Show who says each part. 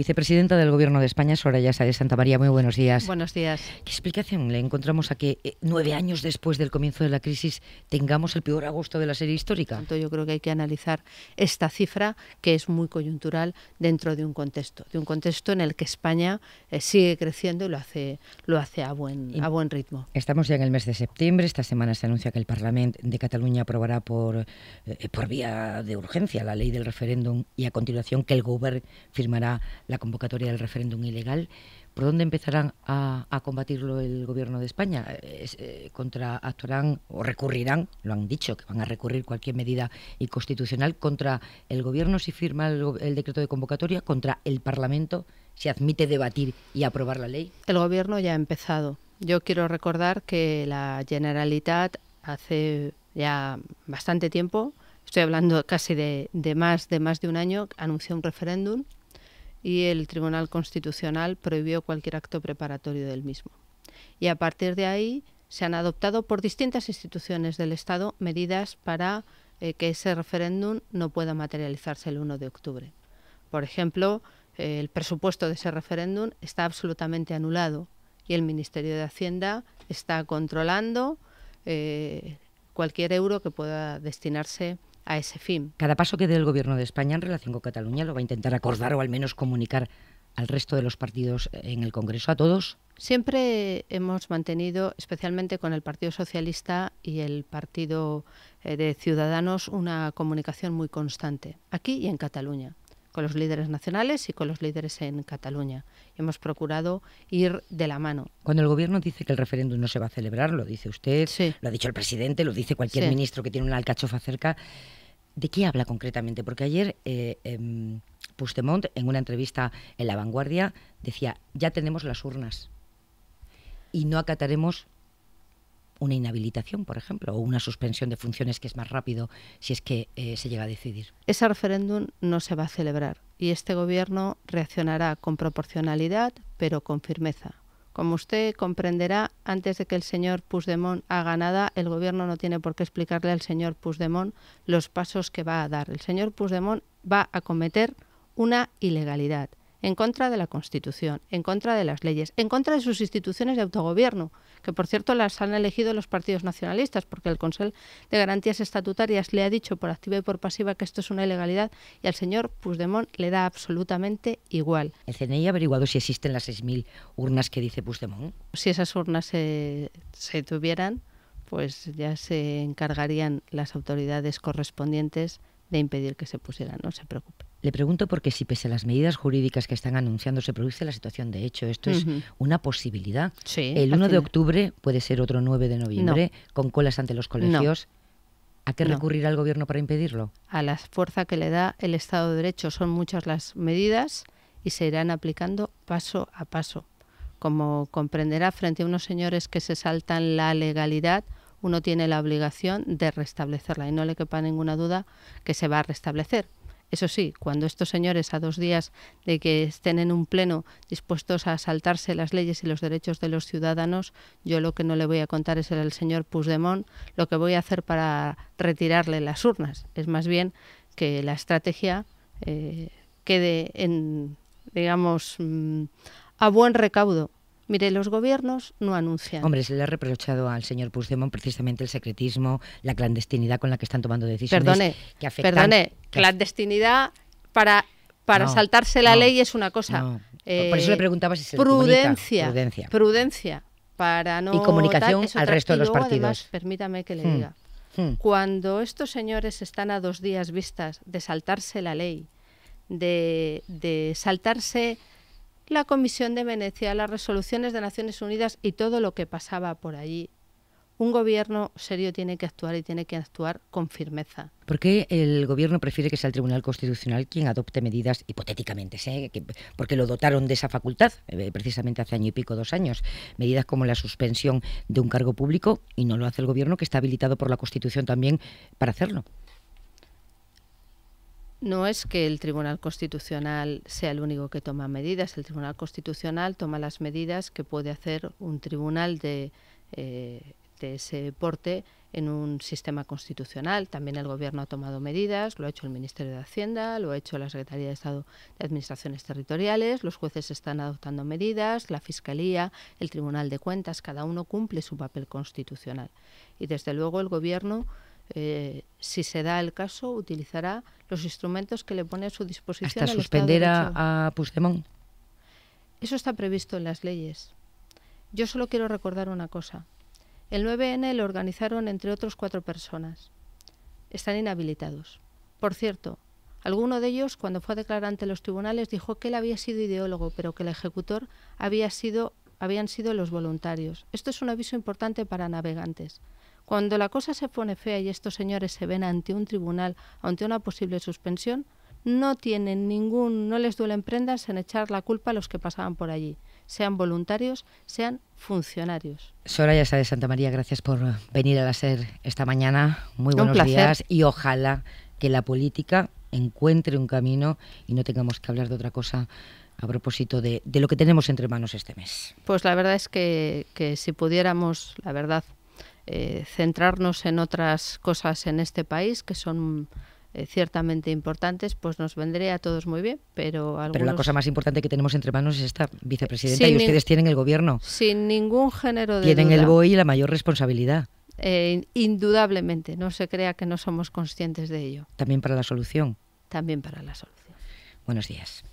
Speaker 1: Vicepresidenta del Gobierno de España, Soraya de Santa María, muy buenos días. Buenos días. ¿Qué explicación le encontramos a que eh, nueve años después del comienzo de la crisis tengamos el peor agosto de la serie histórica?
Speaker 2: yo creo que hay que analizar esta cifra que es muy coyuntural dentro de un contexto, de un contexto en el que España eh, sigue creciendo y lo hace, lo hace a, buen, a buen
Speaker 1: ritmo. Estamos ya en el mes de septiembre, esta semana se anuncia que el Parlamento de Cataluña aprobará por, eh, por vía de urgencia la ley del referéndum y a continuación que el Govern firmará la convocatoria del referéndum ilegal, ¿por dónde empezarán a, combatirlo el Gobierno de España? Eh, eh, ¿Contra actuarán o recurrirán, lo han dicho, que van a recurrir cualquier medida inconstitucional contra el Gobierno si firma el, decreto de convocatoria, contra el Parlamento si admite debatir y aprobar la ley?
Speaker 2: El Gobierno ya ha empezado. Yo quiero recordar que la Generalitat hace ya bastante tiempo, estoy hablando casi más, de más de un año, anunció un referéndum y el Tribunal Constitucional prohibió cualquier acto preparatorio del mismo. Y a partir de ahí se han adoptado por distintas instituciones del Estado medidas para eh, que ese referéndum no pueda materializarse el 1 de octubre. Por ejemplo, eh, el presupuesto de ese referéndum está absolutamente anulado y el Ministerio de Hacienda está controlando eh, cualquier euro que pueda destinarse ese fin.
Speaker 1: Cada paso que dé el Gobierno de España en relación con Cataluña lo va a intentar acordar o al menos comunicar al resto de los partidos en el Congreso, a todos.
Speaker 2: Siempre hemos mantenido, especialmente con el Partido Socialista y el Partido eh, de Ciudadanos, una comunicación muy constante, aquí y en Cataluña con los líderes nacionales y con los líderes en Cataluña. Hemos procurado ir de la mano.
Speaker 1: Cuando el gobierno dice que el referéndum no se va a celebrar, lo dice usted, lo ha dicho el presidente, lo dice cualquier ministro que tiene una alcachofa cerca, ¿de qué habla concretamente? Porque ayer eh, em, Pustemont, en una entrevista en La Vanguardia, decía, ya tenemos las urnas y no acataremos una inhabilitación, por ejemplo, o una suspensión de funciones que es más rápido si es que eh, se llega a decidir.
Speaker 2: Ese referéndum no se va a celebrar y este gobierno reaccionará con proporcionalidad, pero con firmeza. Como usted comprenderá, antes de que el señor Puigdemont haga nada, el gobierno no tiene por qué explicarle al señor Puigdemont los pasos que va a dar. El señor Puigdemont va a cometer una ilegalidad en contra de la Constitución, en contra de las leyes, en contra de sus instituciones de autogobierno, que por cierto las han elegido los partidos nacionalistas, porque el Consejo de Garantías Estatutarias le ha dicho por activa y por pasiva que esto es una ilegalidad y al señor Puigdemont le da absolutamente igual.
Speaker 1: ¿El CNI ha averiguado si existen las 6.000 urnas que dice Puigdemont?
Speaker 2: Si esas urnas se, se tuvieran, pues ya se encargarían las autoridades correspondientes de impedir que se pusiera, no se preocupe.
Speaker 1: Le pregunto porque si pese a las medidas jurídicas que están anunciando se produce la situación de hecho, esto es una posibilidad.
Speaker 2: el 1 de
Speaker 1: octubre puede ser otro 9 de noviembre, con colas ante los colegios. ¿A qué recurrirá el gobierno para impedirlo?
Speaker 2: A la fuerza que le da el Estado de Derecho. Son muchas las medidas y se irán aplicando paso a paso. Como comprenderá, frente a unos señores que se saltan la legalidad, uno tiene la obligación de restablecerla y no le quepa ninguna duda que se va a restablecer. Eso sí, cuando estos señores a dos días de que estén en un pleno dispuestos a saltarse las leyes y los derechos de los ciudadanos, yo lo que no le voy a contar es el señor Puigdemont lo que voy a hacer para retirarle las urnas. Es más bien que la estrategia eh, quede en, digamos, mm, a buen recaudo Mire, los gobiernos no anuncian. Hombre, se
Speaker 1: le ha reprochado al señor Puigdemont precisamente el secretismo, la clandestinidad con la que están tomando decisiones perdone, que afectan... Perdone,
Speaker 2: clandestinidad para, para saltarse la ley es una cosa. Eh, Por eso le preguntaba si se prudencia, prudencia. Prudencia. Para no y comunicación al resto de los partidos. permítame que le hmm, diga. Hmm. Cuando estos señores están a dos días vistas de saltarse la ley, de, de saltarse la Comisión de Venecia, las resoluciones de Naciones Unidas y todo lo que pasaba por allí. Un gobierno serio tiene que actuar y tiene que actuar con firmeza.
Speaker 1: ¿Por qué el gobierno prefiere que sea el Tribunal Constitucional quien adopte medidas hipotéticamente? ¿eh? porque lo dotaron de esa facultad eh, precisamente hace año y pico, dos años. Medidas como la suspensión de un cargo público y no lo hace el gobierno que está habilitado por la Constitución también para hacerlo.
Speaker 2: No es que el Tribunal Constitucional sea el único que toma medidas. El Tribunal Constitucional toma las medidas que puede hacer un tribunal eh, de, ese porte en un sistema constitucional. También el Gobierno ha tomado medidas, lo ha hecho el Ministerio de Hacienda, lo ha hecho la Secretaría de Estado de Administraciones Territoriales, los jueces están adoptando medidas, la Fiscalía, el Tribunal de Cuentas, cada uno cumple su papel constitucional. Y desde luego el Gobierno eh, si se da el caso, utilizará los instrumentos que le pone a su disposición. Hasta suspender
Speaker 1: a, a
Speaker 2: Eso está previsto en las leyes. Yo solo quiero recordar una cosa. El 9N lo organizaron entre otros cuatro personas. Están inhabilitados. Por cierto, alguno de ellos, cuando fue a declarar ante los tribunales, dijo que él había sido ideólogo, pero que el ejecutor había sido, habían sido los voluntarios. Esto es un aviso importante para navegantes. Cuando la cosa se pone fea y estos señores se ven ante un tribunal, ante una posible suspensión, no tienen ningún, no les duelen prendas en echar la culpa a los que pasaban por allí, sean voluntarios, sean funcionarios.
Speaker 1: Soraya Sá de Santa María, gracias por venir a la SER esta mañana. Muy buenos días y ojalá que la política encuentre un camino y no tengamos que hablar de otra cosa a propósito de, lo que tenemos entre manos este mes.
Speaker 2: Pues la verdad es que si pudiéramos, la verdad, eh, centrarnos en otras cosas en este país que son eh, ciertamente importantes, pues nos vendría a todos muy bien, pero la cosa más
Speaker 1: importante que tenemos entre manos es esta vicepresidenta y ustedes tienen el gobierno.
Speaker 2: Sin ningún género de Tienen el BOI
Speaker 1: y la mayor responsabilidad.
Speaker 2: Eh, indudablemente, no se crea que no somos conscientes de ello.
Speaker 1: También para la solución.
Speaker 2: También para la solución.
Speaker 1: Buenos días.